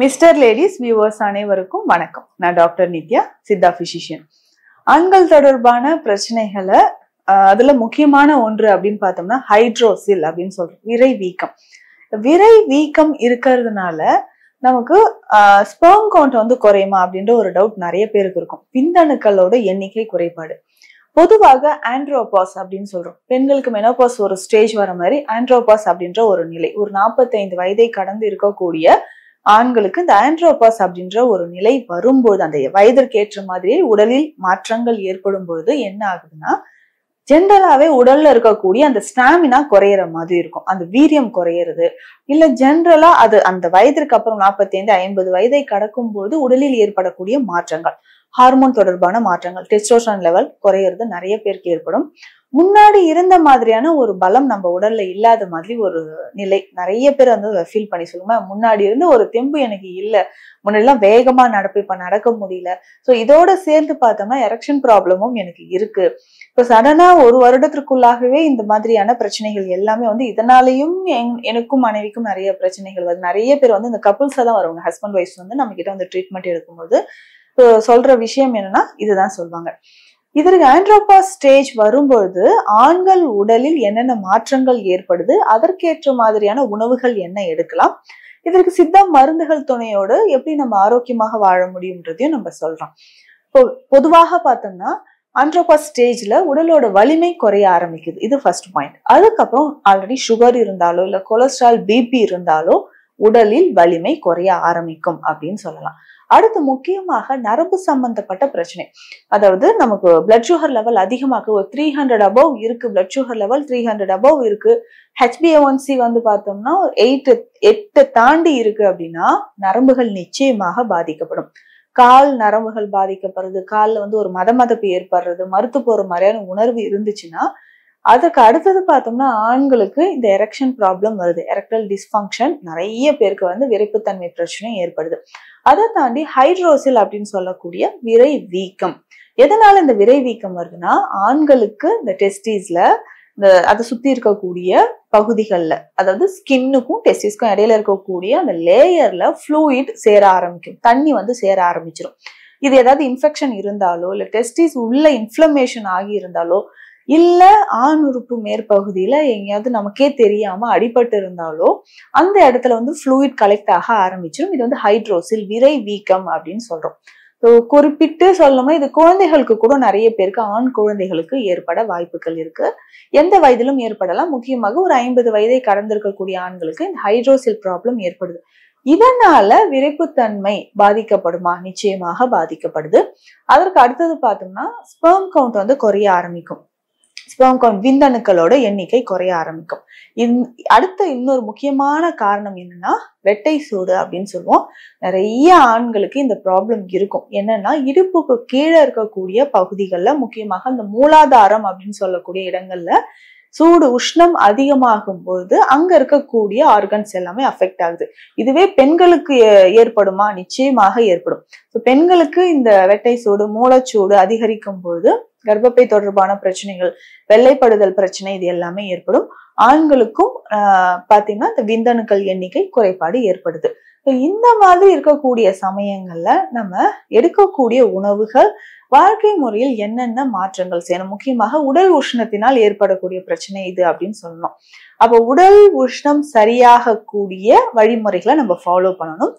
mister ladies viewers அனைவருக்கும் வணக்கம் நான் டாக்டர் நித்யா சித்தா பிசிஷியன் ஆண்கள் தொடர்பான பிரச்சனைகளை அதுல முக்கியமான ஒன்று அப்படின்னு பார்த்தோம்னா ஹைட்ரோசில் அப்படின்னு சொல்றோம் விரை வீக்கம் விரை வீக்கம் இருக்கிறதுனால நமக்கு ஸ்பேம் கவுண்ட் வந்து குறையுமா அப்படின்ற ஒரு டவுட் நிறைய பேருக்கு இருக்கும் பிந்தணுக்களோட எண்ணிக்கை குறைபாடு பொதுவாக ஆண்ட்ரோபாஸ் அப்படின்னு சொல்றோம் பெண்களுக்கு மெனோபாஸ் ஒரு ஸ்டேஜ் வர மாதிரி ஆண்ட்ரோபாஸ் அப்படின்ற ஒரு நிலை ஒரு நாற்பத்தைந்து வயதை கடந்து இருக்கக்கூடிய ஆண்களுக்கு இந்த ஆண்ட்ரோபாஸ் அப்படின்ற ஒரு நிலை வரும்போது அந்த வயதிற்கு ஏற்ற மாதிரி உடலில் மாற்றங்கள் ஏற்படும் பொழுது என்ன ஆகுதுன்னா ஜென்ரலாவே உடல்ல இருக்கக்கூடிய அந்த ஸ்டாமினா குறையிற மாதிரி இருக்கும் அந்த வீரியம் குறையிறது இல்ல ஜென்ரலா அது அந்த வயதிற்கு அப்புறம் நாற்பத்தி ஐந்து ஐம்பது வயதை கடக்கும் போது உடலில் ஏற்படக்கூடிய மாற்றங்கள் ஹார்மோன் தொடர்பான மாற்றங்கள் டெஸ்டோஷன் லெவல் குறையிறது நிறைய பேருக்கு ஏற்படும் முன்னாடி இருந்த மாதிரியான ஒரு பலம் நம்ம உடல்ல இல்லாத மாதிரி ஒரு நிலை நிறைய பேர் வந்து அதை ஃபீல் பண்ணி சொல்லுங்க முன்னாடி இருந்து ஒரு தெம்பு எனக்கு இல்லை முன்னாடிலாம் வேகமா நடப்பு இப்ப நடக்க முடியல ஸோ இதோட சேர்ந்து பார்த்தோம்னா எரக்ஷன் ப்ராப்ளமும் எனக்கு இருக்கு இப்போ சடனா ஒரு வருடத்திற்குள்ளாகவே இந்த மாதிரியான பிரச்சனைகள் எல்லாமே வந்து இதனாலையும் எனக்கும் மனைவிக்கும் நிறைய பிரச்சனைகள் வருது நிறைய பேர் வந்து இந்த கப்புள்ஸா தான் வருவாங்க ஹஸ்பண்ட் ஒய்ஃப் வந்து நம்ம கிட்ட வந்து ட்ரீட்மெண்ட் எடுக்கும்போது சொல்ற விஷயம் என்னன்னா இதுதான் சொல்லுவாங்க இதற்கு ஆண்ட்ரோபா ஸ்டேஜ் வரும்பொழுது ஆண்கள் உடலில் என்னென்ன மாற்றங்கள் ஏற்படுது அதற்கேற்ற மாதிரியான உணவுகள் என்ன எடுக்கலாம் இதற்கு சித்த மருந்துகள் துணையோடு எப்படி நம்ம ஆரோக்கியமாக வாழ முடியும்ன்றதையும் நம்ம சொல்றோம் இப்போ பொதுவாக பார்த்தோம்னா ஆண்ட்ரோபா ஸ்டேஜ்ல உடலோட வலிமை குறைய ஆரம்பிக்குது இது ஃபர்ஸ்ட் பாயிண்ட் அதுக்கப்புறம் ஆல்ரெடி சுகர் இருந்தாலோ இல்லை கொலஸ்ட்ரால் பிபி இருந்தாலோ உடலில் வலிமை குறைய ஆரம்பிக்கும் அப்படின்னு சொல்லலாம் அடுத்து முக்கியமாக நரம்பு சம்பந்தப்பட்ட பிரச்சனை அதாவது நமக்கு பிளட் சுகர் லெவல் அதிகமாக ஒரு த்ரீ ஹண்ட்ரட் அபவ் இருக்கு blood sugar level three hundred above இருக்கு ஹெச்பிஏஒன்சி வந்து பார்த்தோம்னா ஒரு எயிட் எட்டை தாண்டி இருக்கு அப்படின்னா நரம்புகள் நிச்சயமாக பாதிக்கப்படும் கால் நரம்புகள் பாதிக்கப்படுறது காலில் வந்து ஒரு மத மதப்பு ஏற்படுறது மறுத்து போற மாதிரியான உணர்வு இருந்துச்சுன்னா அதுக்கு அடுத்தது பார்த்தோம்னா ஆண்களுக்கு இந்த எரெக்ஷன் ப்ராப்ளம் வருது எரக்டல் டிஸ்ஃபங்க்ஷன் நிறைய பேருக்கு வந்து விரைப்புத்தன்மை பிரச்சனையும் ஏற்படுது அதை தாண்டி ஹைட்ரோசில் அப்படின்னு சொல்லக்கூடிய விரை வீக்கம் எதனால இந்த விரை வீக்கம் வருதுன்னா ஆண்களுக்கு இந்த டெஸ்டீஸ்ல இந்த அதை சுத்தி இருக்கக்கூடிய பகுதிகளில் அதாவது ஸ்கின்னுக்கும் டெஸ்டிஸ்க்கும் இடையில இருக்கக்கூடிய அந்த லேயர்ல ஃப்ளூயிட் சேர ஆரம்பிக்கும் தண்ணி வந்து சேர ஆரம்பிச்சிடும் இது ஏதாவது இன்ஃபெக்ஷன் இருந்தாலோ இல்லை டெஸ்டிஸ் உள்ள இன்ஃப்ளமேஷன் ஆகி இருந்தாலோ இல்ல ஆண் உறுப்பு மேற்பகுதியில எங்கேயாவது நமக்கே தெரியாம அடிபட்டு இருந்தாலோ அந்த இடத்துல வந்து ஃப்ளூயிட் கலெக்ட் ஆக ஆரம்பிச்சிடும் இது வந்து ஹைட்ரோசில் விரை வீக்கம் அப்படின்னு சொல்றோம் ஸோ குறிப்பிட்டு சொல்லணும்னா இது குழந்தைகளுக்கு கூட நிறைய பேருக்கு ஆண் குழந்தைகளுக்கு ஏற்பட வாய்ப்புகள் இருக்கு எந்த வயதிலும் ஏற்படலாம் முக்கியமாக ஒரு ஐம்பது வயதை கடந்திருக்கக்கூடிய ஆண்களுக்கு இந்த ஹைட்ரோசில் ப்ராப்ளம் ஏற்படுது இதனால விரைப்புத்தன்மை பாதிக்கப்படுமா நிச்சயமாக பாதிக்கப்படுது அதற்கு அடுத்தது பார்த்தோம்னா ஸ்பெர்ம் கவுண்ட் வந்து குறைய ஆரம்பிக்கும் ஸ்பெர்ம் கவுண்ட் விந்தணுக்களோட எண்ணிக்கை குறைய ஆரம்பிக்கும் இந் அடுத்த இன்னொரு முக்கியமான காரணம் என்னன்னா வெட்டை சூடு அப்படின்னு சொல்லுவோம் நிறைய ஆண்களுக்கு இந்த ப்ராப்ளம் இருக்கும் என்னன்னா இடுப்புக்கு கீழே இருக்கக்கூடிய பகுதிகளில் முக்கியமாக இந்த மூலாதாரம் அப்படின்னு சொல்லக்கூடிய இடங்கள்ல சூடு உஷ்ணம் அதிகமாகும் பொழுது அங்க இருக்கக்கூடிய ஆர்கன்ஸ் எல்லாமே அஃபெக்ட் ஆகுது இதுவே பெண்களுக்கு ஏற்படுமா நிச்சயமாக ஏற்படும் பெண்களுக்கு இந்த வெட்டை சூடு மூளைச்சூடு அதிகரிக்கும் பொழுது கர்ப்பப்பை தொடர்பான பிரச்சனைகள் வெள்ளைப்படுதல் பிரச்சனை இது எல்லாமே ஏற்படும் ஆண்களுக்கும் பாத்தீங்கன்னா இந்த விந்தணுக்கள் எண்ணிக்கை குறைபாடு ஏற்படுது இந்த மாதிரி இருக்கக்கூடிய சமயங்கள்ல நம்ம எடுக்கக்கூடிய உணவுகள் வாழ்க்கை முறையில் என்னென்ன மாற்றங்கள் செய்யணும் முக்கியமாக உடல் உஷ்ணத்தினால் ஏற்படக்கூடிய பிரச்சனை இது அப்படின்னு சொன்னோம் அப்போ உடல் உஷ்ணம் சரியாக கூடிய வழிமுறைகளை நம்ம ஃபாலோ பண்ணணும்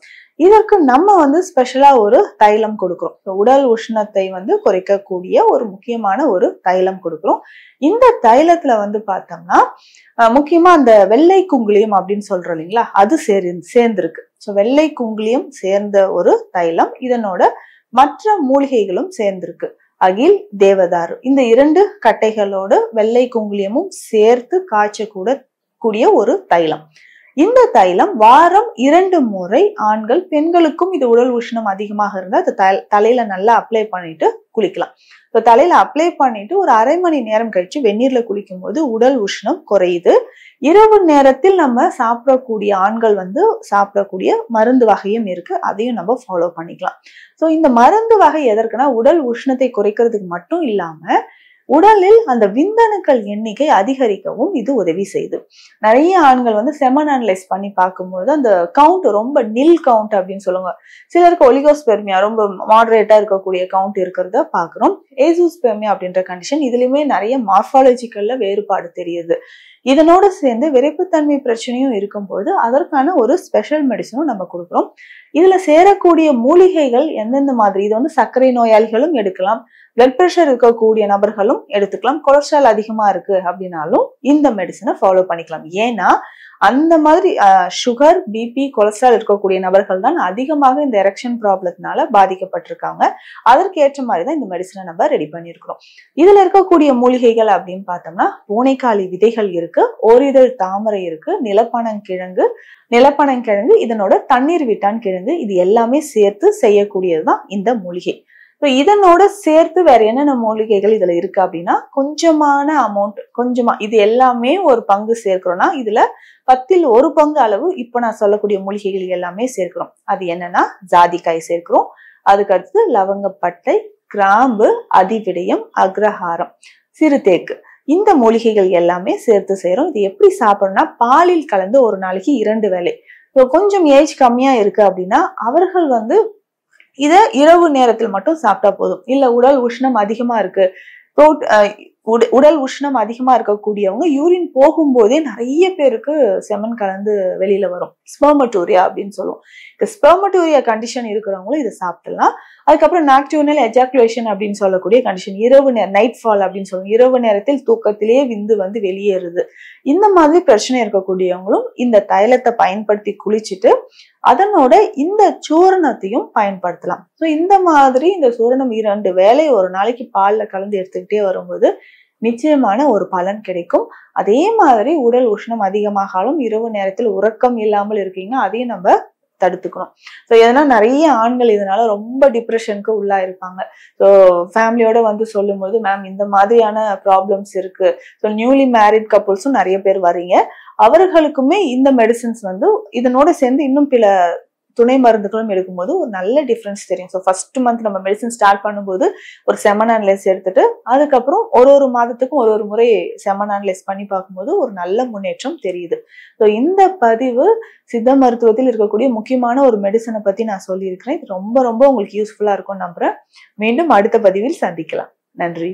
இதற்கு நம்ம வந்து ஸ்பெஷலா ஒரு தைலம் கொடுக்குறோம் உடல் உஷ்ணத்தை வந்து குறைக்கக்கூடிய ஒரு முக்கியமான ஒரு தைலம் கொடுக்குறோம் இந்த தைலத்துல வந்து பார்த்தோம்னா முக்கியமா அந்த வெள்ளை குங்குளியம் அப்படின்னு சொல்றோம் இல்லைங்களா அது சேர் சேர்ந்திருக்கு ஸோ வெள்ளை குங்குளியம் சேர்ந்த ஒரு தைலம் இதனோட மற்ற மூலிகைகளும் சேர்ந்திருக்கு அகில் தேவதாரு இந்த இரண்டு கட்டைகளோடு வெள்ளை குங்குளியமும் சேர்த்து காய்ச்சக்கூட கூடிய ஒரு தைலம் இந்த தைலம் வாரம் இரண்டு முறை ஆண்கள் பெண்களுக்கும் இது உடல் உஷ்ணம் அதிகமாக இருந்தால் அது தலையில நல்லா அப்ளை பண்ணிட்டு குளிக்கலாம் இப்போ தலையில அப்ளை பண்ணிட்டு ஒரு அரை மணி நேரம் கழிச்சு வெந்நீர்ல குளிக்கும் போது உடல் உஷ்ணம் குறையுது இரவு நேரத்தில் நம்ம சாப்பிடக்கூடிய ஆண்கள் வந்து சாப்பிடக்கூடிய மருந்து வகையும் இருக்கு அதையும் நம்ம ஃபாலோ பண்ணிக்கலாம் ஸோ இந்த மருந்து வகை எதற்குனா உடல் உஷ்ணத்தை குறைக்கிறதுக்கு மட்டும் இல்லாம உடலில் அந்த விந்தணுக்கள் எண்ணிக்கை அதிகரிக்கவும் இது உதவி செய்து நிறைய ஆண்கள் வந்து செமன் அனலைஸ் பண்ணி பார்க்கும்போது அந்த கவுண்ட் ரொம்ப நில் கவுண்ட் அப்படின்னு சொல்லுவாங்க சிலருக்கு ஒலிகோஸ்பெர்மியா ரொம்ப மாடரேட்டா இருக்கக்கூடிய கவுண்ட் இருக்கிறத பாக்குறோம் ஏசோஸ்பெர்மியா அப்படின்ற கண்டிஷன் இதுலயுமே நிறைய மார்பாலஜிக்கல்ல வேறுபாடு தெரியுது இதனோடு சேர்ந்து விரைப்புத்தன்மை பிரச்சனையும் இருக்கும்போது அதற்கான ஒரு ஸ்பெஷல் மெடிசனும் நம்ம கொடுக்குறோம் இதுல சேரக்கூடிய மூலிகைகள் எந்தெந்த மாதிரி இது வந்து சர்க்கரை நோயாளிகளும் எடுக்கலாம் பிளட் ப்ரெஷர் இருக்கக்கூடிய நபர்களும் எடுத்துக்கலாம் கொலஸ்ட்ரால் அதிகமா இருக்கு அப்படின்னாலும் இந்த மெடிசனை ஃபாலோ பண்ணிக்கலாம் ஏன்னா அந்த மாதிரி சுகர் பிபி கொலஸ்ட்ரால் இருக்கக்கூடிய நபர்கள் தான் அதிகமாக இந்த எரெக்ஷன் ப்ராப்ளத்தினால பாதிக்கப்பட்டிருக்காங்க அதற்கு ஏற்ற மாதிரி தான் இந்த மெடிசனை நம்ம ரெடி பண்ணியிருக்கிறோம் இதுல இருக்கக்கூடிய மூலிகைகள் அப்படின்னு பார்த்தோம்னா பூனைக்காளி விதைகள் இருக்கு ஓரிதழ் தாமரை இருக்கு நிலப்பனங்கிழங்கு கிழங்கு இதனோட தண்ணீர் விட்டான் கிழங்கு இது எல்லாமே சேர்த்து செய்யக்கூடியது தான் இந்த மூலிகை ஸோ இதனோட சேர்த்து வேற என்னென்ன மூலிகைகள் இதுல இருக்கு அப்படின்னா கொஞ்சமான அமௌண்ட் கொஞ்சமா இது எல்லாமே ஒரு பங்கு சேர்க்கிறோம்னா இதுல பத்தில் ஒரு பங்கு அளவு இப்போ நான் சொல்லக்கூடிய மூலிகைகள் எல்லாமே சேர்க்கிறோம் அது என்னன்னா ஜாதிக்காய் சேர்க்கிறோம் அதுக்கு அடுத்தது லவங்கப்பட்டை கிராம்பு அதிவிடயம் அக்ரஹாரம் சிறுதேக்கு இந்த மூலிகைகள் எல்லாமே சேர்த்து செய்யறோம் இது எப்படி சாப்பிடணும்னா பாலில் கலந்து ஒரு நாளைக்கு இரண்டு வேலை இப்போ கொஞ்சம் ஏஜ் கம்மியாக இருக்குது அப்படின்னா அவர்கள் வந்து இதை இரவு நேரத்தில் மட்டும் சாப்பிட்டா போதும் இல்லை உடல் உஷ்ணம் அதிகமாக இருக்குது உட உடல் உஷ்ணம் அதிகமா இருக்கக்கூடியவங்க யூரின் போகும்போதே நிறைய பேருக்கு செமன் கலந்து வெளியில வரும் ஸ்பெர்மட்டூரியா அப்படின்னு சொல்லுவோம் இந்த ஸ்பெர்மட்டூரியா கண்டிஷன் இருக்கிறவங்களும் இதை சாப்பிடலாம் அதுக்கப்புறம் நாக்டியூனல் எஜாக்குலேஷன் அப்படின்னு சொல்லக்கூடிய கண்டிஷன் இரவு நேரம் நைட் ஃபால் அப்படின்னு சொல்லுவோம் இரவு நேரத்தில் தூக்கத்திலேயே விந்து வந்து வெளியேறுது இந்த மாதிரி பிரச்சனை இருக்கக்கூடியவங்களும் இந்த தைலத்தை பயன்படுத்தி குளிச்சுட்டு அதனோட இந்த சூரணத்தையும் பயன்படுத்தலாம் ஸோ இந்த மாதிரி இந்த சூரணம் இரண்டு வேலை ஒரு நாளைக்கு பாலில் கலந்து எடுத்துக்கிட்டே வரும்போது நிச்சயமான ஒரு பலன் கிடைக்கும் அதே மாதிரி உடல் உஷ்ணம் அதிகமாகாலும் இரவு நேரத்தில் உறக்கம் இல்லாமல் இருக்கீங்கன்னா அதையும் நம்ம தடுத்துக்கணும் ஸோ எதனா நிறைய ஆண்கள் இதனால ரொம்ப டிப்ரெஷனுக்கு உள்ளா இருப்பாங்க ஸோ ஃபேமிலியோட வந்து சொல்லும்போது மேம் இந்த மாதிரியான ப்ராப்ளம்ஸ் இருக்கு ஸோ நியூலி மேரிட் கப்புள்ஸும் நிறைய பேர் வரீங்க அவர்களுக்குமே இந்த மெடிசன்ஸ் வந்து இதனோட சேர்ந்து இன்னும் பில துணை மருந்துகளும் எடுக்கும்போது ஒரு நல்ல டிஃப்ரென்ஸ் தெரியும் ஸோ ஃபர்ஸ்ட் மந்த் நம்ம மெடிசன் ஸ்டார்ட் பண்ணும்போது ஒரு செமன் அனலைஸ் எடுத்துட்டு அதுக்கப்புறம் ஒரு ஒரு மாதத்துக்கும் ஒரு ஒரு முறை செமன் அனலைஸ் பண்ணி பார்க்கும்போது ஒரு நல்ல முன்னேற்றம் தெரியுது ஸோ இந்த பதிவு சித்த மருத்துவத்தில் இருக்கக்கூடிய முக்கியமான ஒரு மெடிசனை பற்றி நான் சொல்லியிருக்கிறேன் இது ரொம்ப ரொம்ப உங்களுக்கு யூஸ்ஃபுல்லாக இருக்கும்னு நம்புகிறேன் மீண்டும் அடுத்த பதிவில் சந்திக்கலாம் நன்றி